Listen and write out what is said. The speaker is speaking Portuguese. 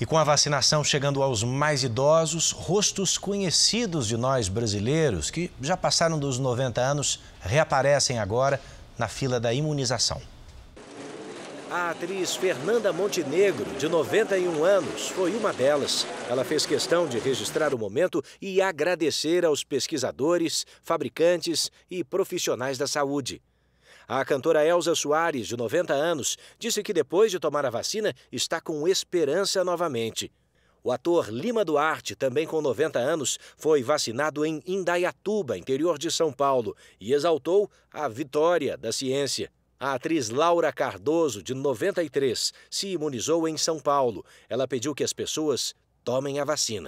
E com a vacinação chegando aos mais idosos, rostos conhecidos de nós brasileiros que já passaram dos 90 anos reaparecem agora na fila da imunização. A atriz Fernanda Montenegro, de 91 anos, foi uma delas. Ela fez questão de registrar o momento e agradecer aos pesquisadores, fabricantes e profissionais da saúde. A cantora Elza Soares, de 90 anos, disse que depois de tomar a vacina está com esperança novamente. O ator Lima Duarte, também com 90 anos, foi vacinado em Indaiatuba, interior de São Paulo, e exaltou a vitória da ciência. A atriz Laura Cardoso, de 93, se imunizou em São Paulo. Ela pediu que as pessoas tomem a vacina.